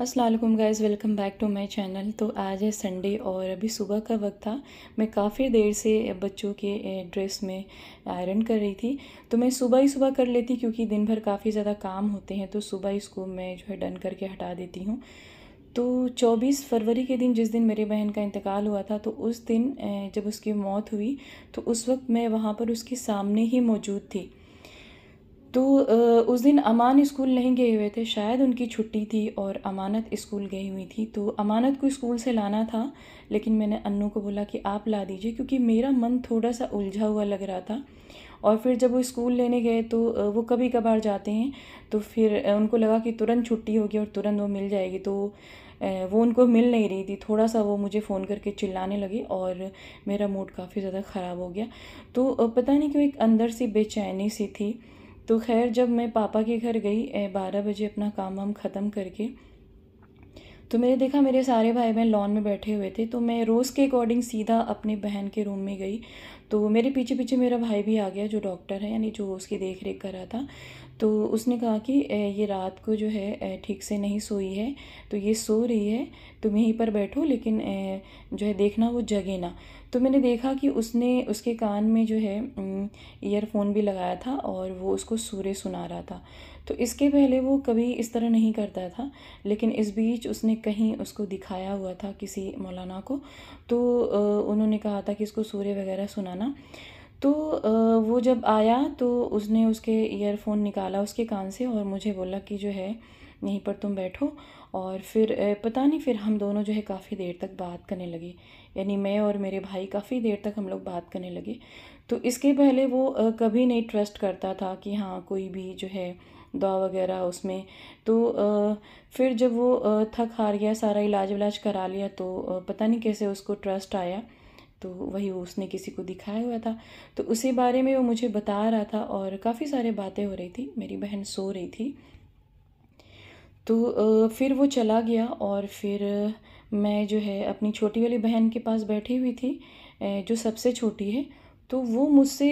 Aslam guys welcome back to my channel तो आज है संडे और अभी सुबह का वक्त था मैं काफ़ी देर से बच्चों के ड्रेस में आयरन कर रही थी तो मैं सुबह ही सुबह कर लेती क्योंकि दिन भर काफ़ी ज़्यादा काम होते हैं तो सुबह ही इसको मैं जो है डन करके हटा देती हूँ तो 24 फरवरी के दिन जिस दिन मेरे बहन का इंतकाल हुआ था तो उस दिन जब उसकी मौत हुई तो उस वक्त मैं वहाँ पर उसके सामने ही मौजूद थी तो उस दिन अमान स्कूल नहीं गए हुए थे शायद उनकी छुट्टी थी और अमानत स्कूल गई हुई थी तो अमानत को स्कूल से लाना था लेकिन मैंने अन्नू को बोला कि आप ला दीजिए क्योंकि मेरा मन थोड़ा सा उलझा हुआ लग रहा था और फिर जब वो स्कूल लेने गए तो वो कभी कभार जाते हैं तो फिर उनको लगा कि तुरंत छुट्टी होगी और तुरंत वो मिल जाएगी तो वो उनको मिल नहीं रही थी थोड़ा सा वो मुझे फ़ोन करके चिल्लाने लगी और मेरा मूड काफ़ी ज़्यादा ख़राब हो गया तो पता नहीं क्यों एक अंदर सी बेचैनी सी थी तो खैर जब मैं पापा के घर गई बारह बजे अपना काम वाम ख़त्म करके तो मैंने देखा मेरे सारे भाई बहन लॉन में बैठे हुए थे तो मैं रोज़ के अकॉर्डिंग सीधा अपनी बहन के रूम में गई तो मेरे पीछे पीछे मेरा भाई भी आ गया जो डॉक्टर है यानी जो उसकी देख रेख कर रहा था तो उसने कहा कि ये रात को जो है ठीक से नहीं सोई है तो ये सो रही है तुम यहीं पर बैठो लेकिन जो है देखना वो जगे ना तो मैंने देखा कि उसने उसके कान में जो है ईयरफोन भी लगाया था और वो उसको सूर्य सुना रहा था तो इसके पहले वो कभी इस तरह नहीं करता था लेकिन इस बीच उसने कहीं उसको दिखाया हुआ था किसी मौलाना को तो उन्होंने कहा था कि इसको सूर्य वगैरह सुनाना तो वो जब आया तो उसने उसके ईयरफोन निकाला उसके कान से और मुझे बोला कि जो है यहीं पर तुम बैठो और फिर पता नहीं फिर हम दोनों जो है काफ़ी देर तक बात करने लगे यानी मैं और मेरे भाई काफ़ी देर तक हम लोग बात करने लगे तो इसके पहले वो कभी नहीं ट्रस्ट करता था कि हाँ कोई भी जो है दवा वगैरह उसमें तो फिर जब वो थक हार गया सारा इलाज विलाज करा लिया तो पता नहीं कैसे उसको ट्रस्ट आया तो वही उसने किसी को दिखाया हुआ था तो उसी बारे में वो मुझे बता रहा था और काफ़ी सारे बातें हो रही थी मेरी बहन सो रही थी तो फिर वो चला गया और फिर मैं जो है अपनी छोटी वाली बहन के पास बैठी हुई थी जो सबसे छोटी है तो वो मुझसे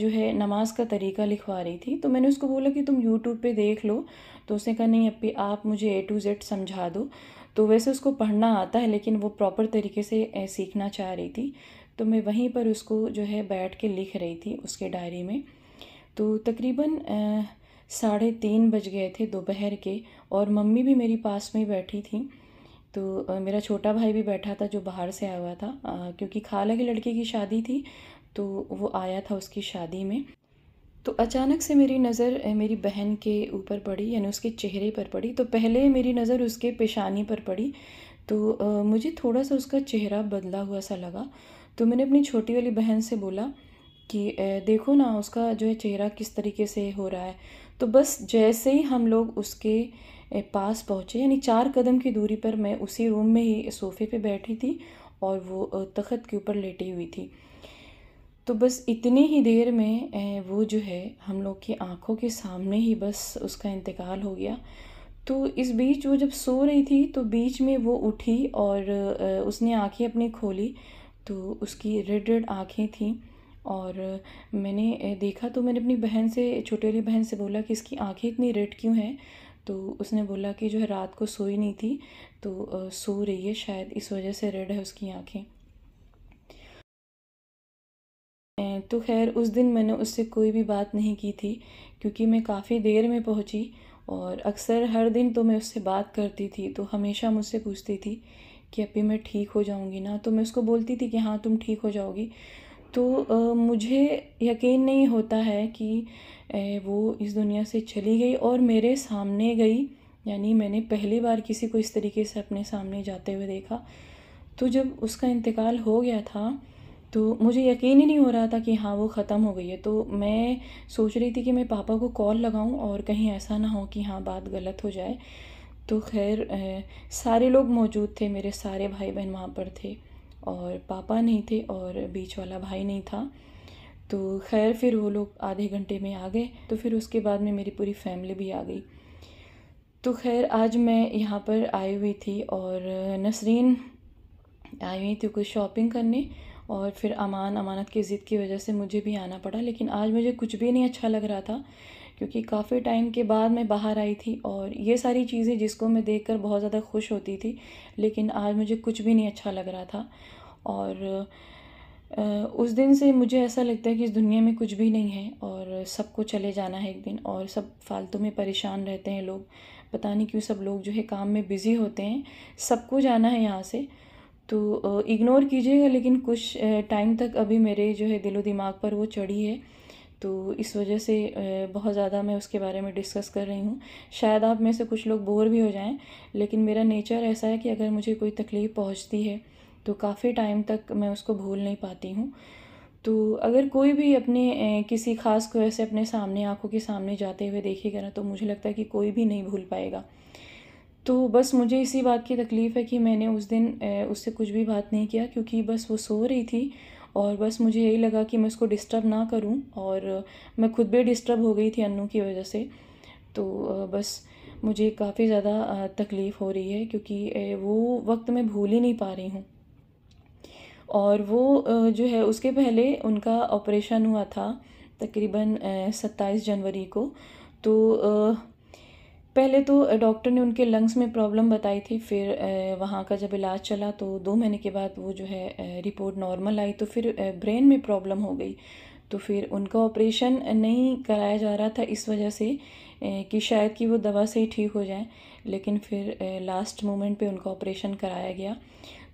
जो है नमाज का तरीका लिखवा रही थी तो मैंने उसको बोला कि तुम यूट्यूब पे देख लो तो उसने कहा नहीं अपी आप मुझे ए टू जेड समझा दो तो वैसे उसको पढ़ना आता है लेकिन वो प्रॉपर तरीके से सीखना चाह रही थी तो मैं वहीं पर उसको जो है बैठ के लिख रही थी उसके डायरी में तो तकरीबन साढ़े तीन बज गए थे दोपहर के और मम्मी भी मेरी पास में ही बैठी थी तो मेरा छोटा भाई भी बैठा था जो बाहर से आया हुआ था क्योंकि खाला की लड़की की शादी थी तो वो आया था उसकी शादी में तो अचानक से मेरी नज़र मेरी बहन के ऊपर पड़ी यानी उसके चेहरे पर पड़ी तो पहले मेरी नज़र उसके पेशानी पर पड़ी तो मुझे थोड़ा सा उसका चेहरा बदला हुआ सा लगा तो मैंने अपनी छोटी वाली बहन से बोला कि देखो ना उसका जो है चेहरा किस तरीके से हो रहा है तो बस जैसे ही हम लोग उसके पास पहुँचे यानी चार कदम की दूरी पर मैं उसी रूम में ही सोफ़े पे बैठी थी और वो तख़त के ऊपर लेटी हुई थी तो बस इतनी ही देर में वो जो है हम लोग की आंखों के सामने ही बस उसका इंतकाल हो गया तो इस बीच वो जब सो रही थी तो बीच में वो उठी और उसने आंखें अपनी खोली तो उसकी रेड रेड आंखें थीं और मैंने देखा तो मैंने अपनी बहन से छोटे वाली बहन से बोला कि इसकी आंखें इतनी रेड क्यों हैं तो उसने बोला कि जो है रात को सोई नहीं थी तो सो रही है शायद इस वजह से रेड है उसकी आँखें तो खैर उस दिन मैंने उससे कोई भी बात नहीं की थी क्योंकि मैं काफ़ी देर में पहुंची और अक्सर हर दिन तो मैं उससे बात करती थी तो हमेशा मुझसे पूछती थी कि अभी मैं ठीक हो जाऊंगी ना तो मैं उसको बोलती थी कि हाँ तुम ठीक हो जाओगी तो मुझे यकीन नहीं होता है कि वो इस दुनिया से चली गई और मेरे सामने गई यानी मैंने पहली बार किसी को इस तरीके से अपने सामने जाते हुए देखा तो जब उसका इंतकाल हो गया था तो मुझे यकीन ही नहीं हो रहा था कि हाँ वो ख़त्म हो गई है तो मैं सोच रही थी कि मैं पापा को कॉल लगाऊं और कहीं ऐसा ना हो कि हाँ बात गलत हो जाए तो खैर सारे लोग मौजूद थे मेरे सारे भाई बहन वहाँ पर थे और पापा नहीं थे और बीच वाला भाई नहीं था तो खैर फिर वो लोग आधे घंटे में आ गए तो फिर उसके बाद में मेरी पूरी फैमिली भी आ गई तो खैर आज मैं यहाँ पर आई हुई थी और नसरीन आई हुई थी कुछ शॉपिंग करने और फिर अमान अमानत की ज़िद की वजह से मुझे भी आना पड़ा लेकिन आज मुझे कुछ भी नहीं अच्छा लग रहा था क्योंकि काफ़ी टाइम के बाद मैं बाहर आई थी और ये सारी चीज़ें जिसको मैं देख कर बहुत ज़्यादा खुश होती थी लेकिन आज मुझे कुछ भी नहीं अच्छा लग रहा था और उस दिन से मुझे ऐसा लगता है कि इस दुनिया में कुछ भी नहीं है और सबको चले जाना है एक दिन और सब फालतू में परेशान रहते हैं लोग पता नहीं क्यों सब लोग जो है काम में बिज़ी होते हैं सबको जाना है यहाँ से तो इग्नोर कीजिएगा लेकिन कुछ टाइम तक अभी मेरे जो है दिलो दिमाग पर वो चढ़ी है तो इस वजह से बहुत ज़्यादा मैं उसके बारे में डिस्कस कर रही हूँ शायद आप में से कुछ लोग बोर भी हो जाएं लेकिन मेरा नेचर ऐसा है कि अगर मुझे कोई तकलीफ़ पहुँचती है तो काफ़ी टाइम तक मैं उसको भूल नहीं पाती हूँ तो अगर कोई भी अपने किसी खास को ऐसे अपने सामने आँखों के सामने जाते हुए देखेगा ना तो मुझे लगता है कि कोई भी नहीं भूल पाएगा तो बस मुझे इसी बात की तकलीफ़ है कि मैंने उस दिन उससे कुछ भी बात नहीं किया क्योंकि बस वो सो रही थी और बस मुझे यही लगा कि मैं उसको डिस्टर्ब ना करूँ और मैं खुद भी डिस्टर्ब हो गई थी अन्नू की वजह से तो बस मुझे काफ़ी ज़्यादा तकलीफ़ हो रही है क्योंकि वो वक्त मैं भूल ही नहीं पा रही हूँ और वो जो है उसके पहले उनका ऑपरेशन हुआ था तकरीबन सत्ताईस जनवरी को तो पहले तो डॉक्टर ने उनके लंग्स में प्रॉब्लम बताई थी फिर वहाँ का जब इलाज चला तो दो महीने के बाद वो जो है रिपोर्ट नॉर्मल आई तो फिर ब्रेन में प्रॉब्लम हो गई तो फिर उनका ऑपरेशन नहीं कराया जा रहा था इस वजह से कि शायद कि वो दवा से ही ठीक हो जाए लेकिन फिर लास्ट मोमेंट पे उनका ऑपरेशन कराया गया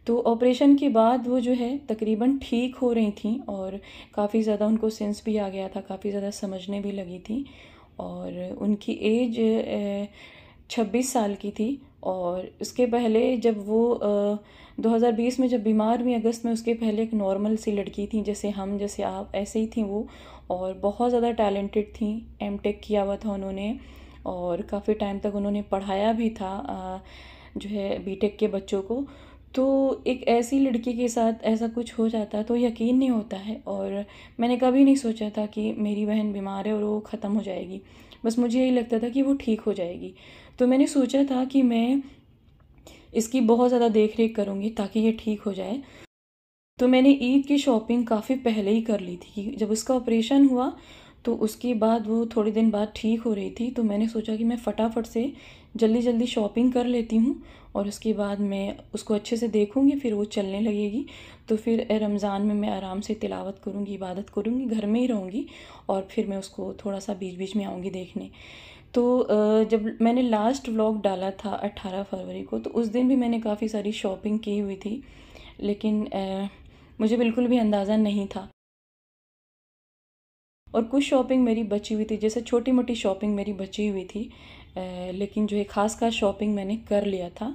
तो ऑपरेशन के बाद वो जो है तकरीबन ठीक हो रही थी और काफ़ी ज़्यादा उनको सेंस भी आ गया था काफ़ी ज़्यादा समझने भी लगी थी और उनकी एज छब्बीस साल की थी और उसके पहले जब वो 2020 में जब बीमार हुई अगस्त में उसके पहले एक नॉर्मल सी लड़की थी जैसे हम जैसे आप ऐसे ही थी वो और बहुत ज़्यादा टैलेंटेड थी एम टेक किया हुआ था उन्होंने और काफ़ी टाइम तक उन्होंने पढ़ाया भी था जो है बीटेक के बच्चों को तो एक ऐसी लड़की के साथ ऐसा कुछ हो जाता तो यकीन नहीं होता है और मैंने कभी नहीं सोचा था कि मेरी बहन बीमार है और वो ख़त्म हो जाएगी बस मुझे यही लगता था कि वो ठीक हो जाएगी तो मैंने सोचा था कि मैं इसकी बहुत ज़्यादा देख रेख करूँगी ताकि ये ठीक हो जाए तो मैंने ईद की शॉपिंग काफ़ी पहले ही कर ली थी जब उसका ऑपरेशन हुआ तो उसके बाद वो थोड़े दिन बाद ठीक हो रही थी तो मैंने सोचा कि मैं फटाफट से जल्दी जल्दी शॉपिंग कर लेती हूँ और उसके बाद मैं उसको अच्छे से देखूँगी फिर वो चलने लगेगी तो फिर रमज़ान में मैं आराम से तिलावत करूँगी इबादत करूँगी घर में ही रहूँगी और फिर मैं उसको थोड़ा सा बीच बीच में आऊँगी देखने तो जब मैंने लास्ट व्लॉग डाला था 18 फरवरी को तो उस दिन भी मैंने काफ़ी सारी शॉपिंग की हुई थी लेकिन मुझे बिल्कुल भी अंदाज़ा नहीं था और कुछ शॉपिंग मेरी बची हुई थी जैसे छोटी मोटी शॉपिंग मेरी बची हुई थी लेकिन जो है ख़ास खास शॉपिंग मैंने कर लिया था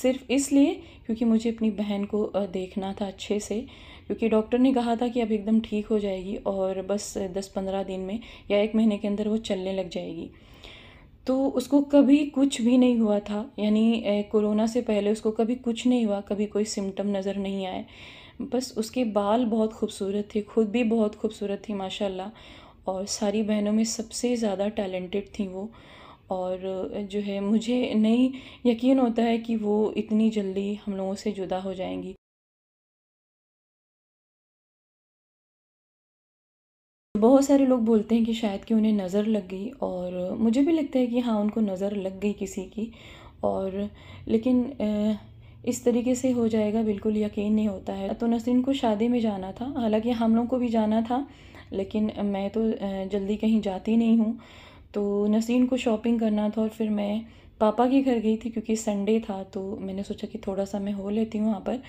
सिर्फ इसलिए क्योंकि मुझे अपनी बहन को देखना था अच्छे से क्योंकि डॉक्टर ने कहा था कि अब एकदम ठीक हो जाएगी और बस दस पंद्रह दिन में या एक महीने के अंदर वो चलने लग जाएगी तो उसको कभी कुछ भी नहीं हुआ था यानी कोरोना से पहले उसको कभी कुछ नहीं हुआ कभी कोई सिम्टम नज़र नहीं आए बस उसके बाल बहुत खूबसूरत थे खुद भी बहुत खूबसूरत थी माशाल्लाह और सारी बहनों में सबसे ज़्यादा टैलेंटेड थी वो और जो है मुझे नहीं यकीन होता है कि वो इतनी जल्दी हम लोगों से जुदा हो जाएंगी बहुत सारे लोग बोलते हैं कि शायद कि उन्हें नज़र लग गई और मुझे भी लगता है कि हाँ उनको नज़र लग गई किसी की और लेकिन इस तरीके से हो जाएगा बिल्कुल यकीन नहीं होता है तो नसरीन को शादी में जाना था हालांकि हम लोग को भी जाना था लेकिन मैं तो जल्दी कहीं जाती नहीं हूँ तो नसीन को शॉपिंग करना था और फिर मैं पापा के घर गई थी क्योंकि संडे था तो मैंने सोचा कि थोड़ा सा मैं हो लेती हूँ वहाँ पर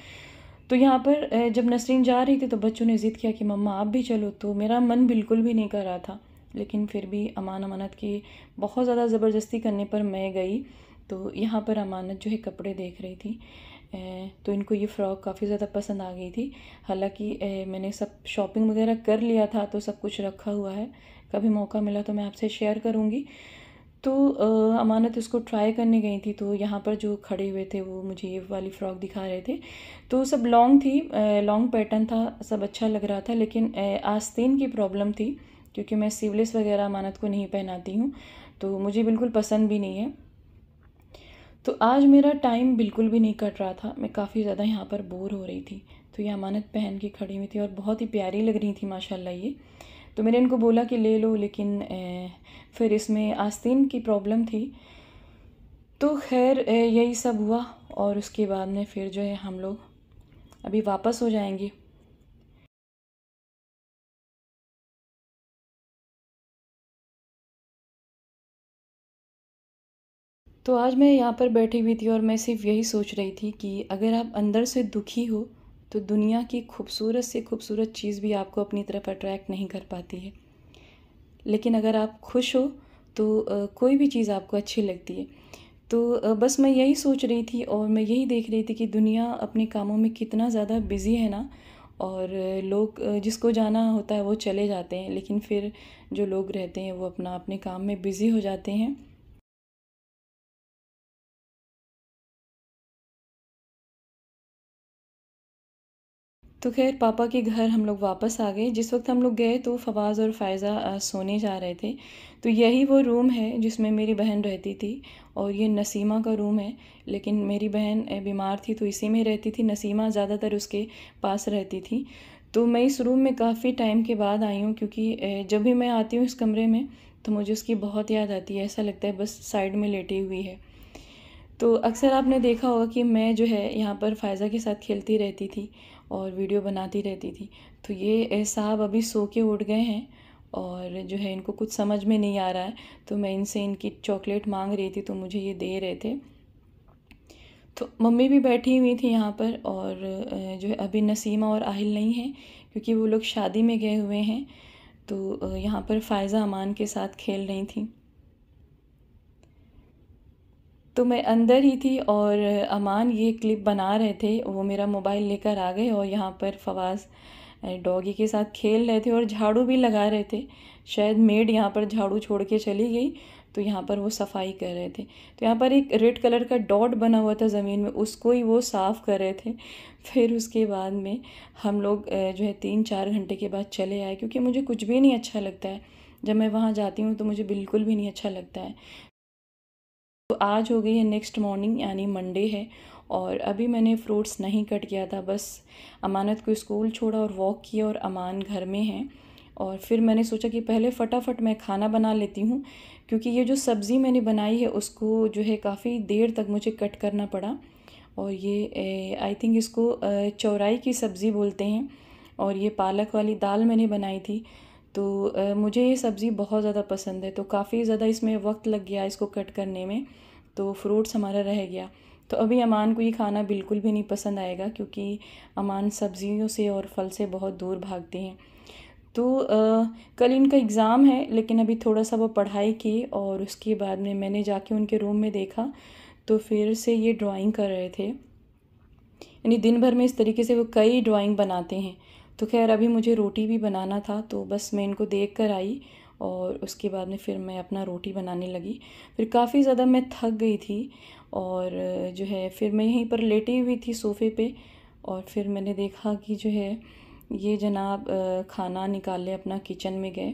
तो यहाँ पर जब नसरीन जा रही थी तो बच्चों ने ज़िद किया कि मम्मा आप भी चलो तो मेरा मन बिल्कुल भी नहीं कर रहा था लेकिन फिर भी अमान अमानत की बहुत ज़्यादा ज़बरदस्ती करने पर मैं गई तो यहाँ पर अमानत जो है कपड़े देख रही थी तो इनको ये फ़्रॉक काफ़ी ज़्यादा पसंद आ गई थी हालांकि मैंने सब शॉपिंग वगैरह कर लिया था तो सब कुछ रखा हुआ है कभी मौका मिला तो मैं आपसे शेयर करूँगी तो अमानत इसको ट्राई करने गई थी तो यहाँ पर जो खड़े हुए थे वो मुझे ये वाली फ़्रॉक दिखा रहे थे तो सब लॉन्ग थी लॉन्ग पैटर्न था सब अच्छा लग रहा था लेकिन आस्तीन की प्रॉब्लम थी क्योंकि मैं सीवलेस वगैरह अमानत को नहीं पहनाती हूँ तो मुझे बिल्कुल पसंद भी नहीं है तो आज मेरा टाइम बिल्कुल भी नहीं कट रहा था मैं काफ़ी ज़्यादा यहाँ पर बोर हो रही थी तो ये अमानत पहन के खड़ी हुई थी और बहुत ही प्यारी लग रही थी माशाल्लाह ये तो मैंने इनको बोला कि ले लो लेकिन ए, फिर इसमें आस्तीन की प्रॉब्लम थी तो खैर यही सब हुआ और उसके बाद में फिर जो है हम लोग अभी वापस हो जाएंगे तो आज मैं यहाँ पर बैठी हुई थी और मैं सिर्फ यही सोच रही थी कि अगर आप अंदर से दुखी हो तो दुनिया की खूबसूरत से खूबसूरत चीज़ भी आपको अपनी तरफ अट्रैक्ट नहीं कर पाती है लेकिन अगर आप खुश हो तो कोई भी चीज़ आपको अच्छी लगती है तो बस मैं यही सोच रही थी और मैं यही देख रही थी कि दुनिया अपने कामों में कितना ज़्यादा बिज़ी है ना और लोग जिसको जाना होता है वो चले जाते हैं लेकिन फिर जो लोग रहते हैं वो अपना अपने काम में बिज़ी हो जाते हैं तो खैर पापा के घर हम लोग वापस आ गए जिस वक्त हम लोग गए तो फवाज़ और फ़ायज़ा सोने जा रहे थे तो यही वो रूम है जिसमें मेरी बहन रहती थी और ये नसीमा का रूम है लेकिन मेरी बहन बीमार थी तो इसी में रहती थी नसीमा ज़्यादातर उसके पास रहती थी तो मैं इस रूम में काफ़ी टाइम के बाद आई हूँ क्योंकि जब भी मैं आती हूँ इस कमरे में तो मुझे उसकी बहुत याद आती है ऐसा लगता है बस साइड में लेटी हुई है तो अक्सर आपने देखा होगा कि मैं जो है यहाँ पर फ़ायज़ा के साथ खेलती रहती थी और वीडियो बनाती रहती थी तो ये साहब अभी सो के उठ गए हैं और जो है इनको कुछ समझ में नहीं आ रहा है तो मैं इनसे इनकी चॉकलेट मांग रही थी तो मुझे ये दे रहे थे तो मम्मी भी बैठी हुई थी यहाँ पर और जो है अभी नसीमा और आहिल नहीं हैं क्योंकि वो लोग शादी में गए हुए हैं तो यहाँ पर फ़ायज़ा अमान के साथ खेल रही थी तो मैं अंदर ही थी और अमान ये क्लिप बना रहे थे वो मेरा मोबाइल लेकर आ गए और यहाँ पर फवाज डॉगी के साथ खेल रहे थे और झाड़ू भी लगा रहे थे शायद मेड यहाँ पर झाड़ू छोड़ के चली गई तो यहाँ पर वो सफाई कर रहे थे तो यहाँ पर एक रेड कलर का डॉट बना हुआ था ज़मीन में उसको ही वो साफ़ कर रहे थे फिर उसके बाद में हम लोग जो है तीन चार घंटे के बाद चले आए क्योंकि मुझे कुछ भी नहीं अच्छा लगता है जब मैं वहाँ जाती हूँ तो मुझे बिल्कुल भी नहीं अच्छा लगता है तो आज हो गई है नेक्स्ट मॉर्निंग यानी मंडे है और अभी मैंने फ्रूट्स नहीं कट किया था बस अमानत को स्कूल छोड़ा और वॉक किया और अमान घर में है और फिर मैंने सोचा कि पहले फ़टाफट मैं खाना बना लेती हूँ क्योंकि ये जो सब्ज़ी मैंने बनाई है उसको जो है काफ़ी देर तक मुझे कट करना पड़ा और ये आई थिंक इसको चौराई की सब्ज़ी बोलते हैं और ये पालक वाली दाल मैंने बनाई थी तो मुझे ये सब्ज़ी बहुत ज़्यादा पसंद है तो काफ़ी ज़्यादा इसमें वक्त लग गया इसको कट करने में तो फ्रूट्स हमारा रह गया तो अभी अमान को ये खाना बिल्कुल भी नहीं पसंद आएगा क्योंकि अमान सब्ज़ियों से और फल से बहुत दूर भागते हैं तो आ, कल इनका एग्ज़ाम है लेकिन अभी थोड़ा सा वो पढ़ाई की और उसके बाद में मैंने जाके उनके रूम में देखा तो फिर से ये ड्राइंग कर रहे थे यानी दिन भर में इस तरीके से वो कई ड्राइंग बनाते हैं तो खैर अभी मुझे रोटी भी बनाना था तो बस मैं इनको देख कर आई और उसके बाद में फिर मैं अपना रोटी बनाने लगी फिर काफ़ी ज़्यादा मैं थक गई थी और जो है फिर मैं यहीं पर लेटी हुई थी सोफ़े पे और फिर मैंने देखा कि जो है ये जनाब खाना निकाले अपना किचन में गए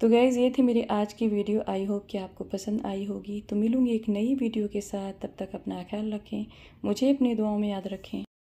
तो गैज़ ये थी मेरी आज की वीडियो आई होप कि आपको पसंद आई होगी तो मिलूँगी एक नई वीडियो के साथ तब तक अपना ख्याल रखें मुझे अपनी दुआओं में याद रखें